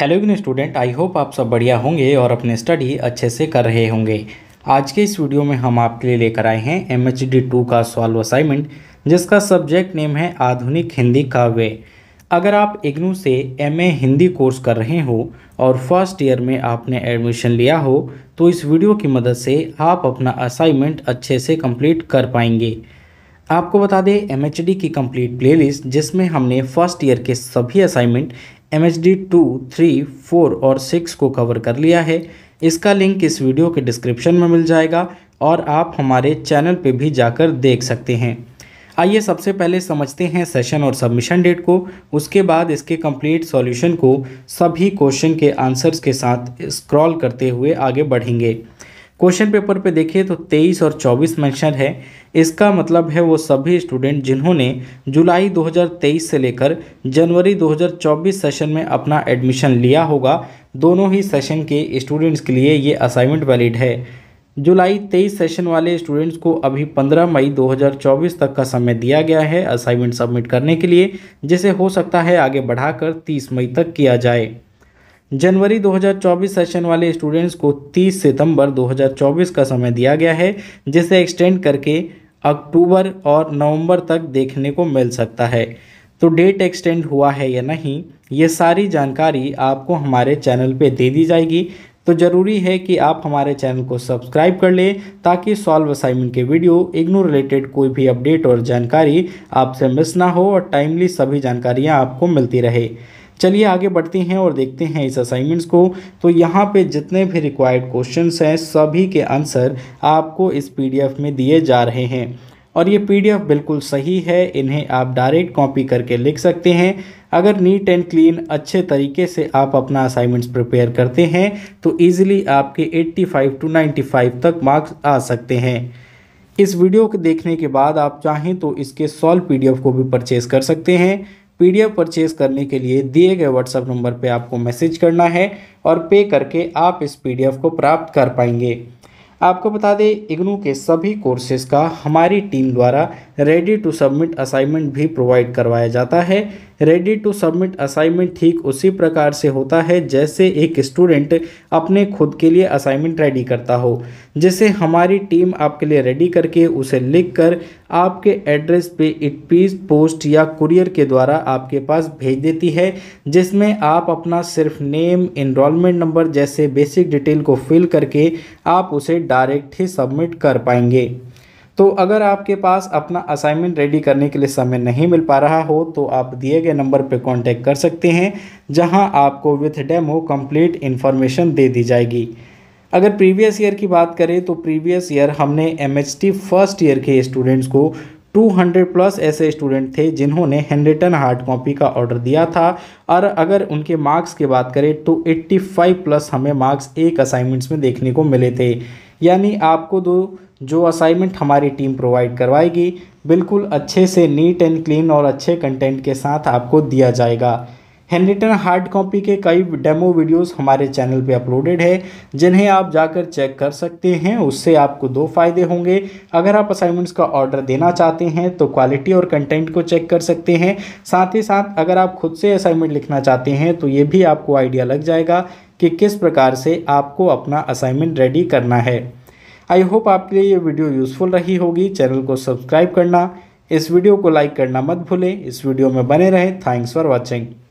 hello in student I hope आप सब बढ़िया होंगे और अपने स्टडी अच्छे से कर रहे होंगे आज के इस वीडियो में हम आपके लिए लेकर आए हैं एम एच डी टू का सॉल्व असाइनमेंट जिसका सब्जेक्ट नेम है आधुनिक हिंदी काव्य अगर आप इग्नू से एम ए हिंदी कोर्स कर रहे हो और फर्स्ट ईयर में आपने एडमिशन लिया हो तो इस वीडियो की मदद से आप अपना असाइनमेंट अच्छे से कम्प्लीट कर पाएंगे आपको बता दें एम की कंप्लीट प्लेलिस्ट जिसमें हमने फर्स्ट ईयर के सभी assignment M H D two three four और सिक्स को कवर कर लिया है इसका लिंक इस वीडियो के डिस्क्रिप्शन में मिल जाएगा और आप हमारे चैनल पे भी जाकर देख सकते हैं आइए सबसे पहले समझते हैं सेशन और सबमिशन डेट को उसके बाद इसके कंप्लीट सॉल्यूशन को सभी क्वेश्चन के आंसर्स के साथ स्क्रॉल करते हुए आगे बढ़ेंगे क्वेश्चन पेपर पे देखिए तो 23 और 24 मेंशन है इसका मतलब है वो सभी स्टूडेंट जिन्होंने जुलाई 2023 से लेकर जनवरी 2024 सेशन में अपना एडमिशन लिया होगा दोनों ही सेशन के स्टूडेंट्स के लिए ये असाइनमेंट वैलिड है जुलाई 23 सेशन वाले स्टूडेंट्स को अभी 15 मई 2024 तक का समय दिया गया है असाइनमेंट सबमिट करने के लिए जिसे हो सकता है आगे बढ़ाकर 30 मई तक किया जाए जनवरी 2024 सेशन वाले स्टूडेंट्स को 30 सितंबर 2024 का समय दिया गया है जिसे एक्सटेंड करके अक्टूबर और नवंबर तक देखने को मिल सकता है तो डेट एक्सटेंड हुआ है या नहीं ये सारी जानकारी आपको हमारे चैनल पे दे दी जाएगी तो ज़रूरी है कि आप हमारे चैनल को सब्सक्राइब कर लें ताकि सॉल्व असाइनमेंट के वीडियो इग्नो रिलेटेड कोई भी अपडेट और जानकारी आपसे मिस ना हो और टाइमली सभी जानकारियाँ आपको मिलती रहे चलिए आगे बढ़ते हैं और देखते हैं इस असाइनमेंट्स को तो यहाँ पे जितने भी रिक्वायर्ड क्वेश्चंस हैं सभी के आंसर आपको इस पीडीएफ में दिए जा रहे हैं और ये पीडीएफ बिल्कुल सही है इन्हें आप डायरेक्ट कॉपी करके लिख सकते हैं अगर नीट एंड क्लीन अच्छे तरीके से आप अपना असाइनमेंट्स प्रिपेयर करते हैं तो ईजिली आपके 85 टू 95 तक मार्क्स आ सकते हैं इस वीडियो को देखने के बाद आप चाहें तो इसके सॉल्व पीडीएफ को भी परचेज़ कर सकते हैं पीडीएफ परचेज करने के लिए दिए गए व्हाट्सएप नंबर पे आपको मैसेज करना है और पे करके आप इस पीडीएफ को प्राप्त कर पाएंगे आपको बता दें इग्नू के सभी कोर्सेज का हमारी टीम द्वारा रेडी टू सबमिट असाइनमेंट भी प्रोवाइड करवाया जाता है रेडी टू सबमिट असाइनमेंट ठीक उसी प्रकार से होता है जैसे एक स्टूडेंट अपने खुद के लिए असाइनमेंट रेडी करता हो जिसे हमारी टीम आपके लिए रेडी करके उसे लिख कर आपके एड्रेस पे पीस पोस्ट या कुरियर के द्वारा आपके पास भेज देती है जिसमें आप अपना सिर्फ नेम इनरोलमेंट नंबर जैसे बेसिक डिटेल को फिल करके आप उसे डायरेक्ट ही सबमिट कर पाएंगे तो अगर आपके पास अपना असाइनमेंट रेडी करने के लिए समय नहीं मिल पा रहा हो तो आप दिए गए नंबर पर कॉन्टैक्ट कर सकते हैं जहां आपको विथ डेमो कंप्लीट इन्फॉर्मेशन दे दी जाएगी अगर प्रीवियस ईयर की बात करें तो प्रीवियस ईयर हमने एम फर्स्ट ईयर के स्टूडेंट्स को 200 प्लस ऐसे स्टूडेंट थे जिन्होंने हैंडरिटन हार्ड कॉपी का ऑर्डर दिया था और अगर उनके मार्क्स की बात करें तो 85 प्लस हमें मार्क्स एक असाइनमेंट्स में देखने को मिले थे यानी आपको दो जो असाइनमेंट हमारी टीम प्रोवाइड करवाएगी बिल्कुल अच्छे से नीट एंड क्लीन और अच्छे कंटेंट के साथ आपको दिया जाएगा हैंडरिटन हार्ड कॉपी के कई डेमो वीडियोस हमारे चैनल पे अपलोडेड है जिन्हें आप जाकर चेक कर सकते हैं उससे आपको दो फायदे होंगे अगर आप असाइनमेंट्स का ऑर्डर देना चाहते हैं तो क्वालिटी और कंटेंट को चेक कर सकते हैं साथ ही साथ अगर आप खुद से असाइनमेंट लिखना चाहते हैं तो ये भी आपको आइडिया लग जाएगा कि किस प्रकार से आपको अपना असाइनमेंट रेडी करना है आई होप आपके लिए ये वीडियो यूज़फुल रही होगी चैनल को सब्सक्राइब करना इस वीडियो को लाइक करना मत भूलें इस वीडियो में बने रहें थैंक्स फॉर वॉचिंग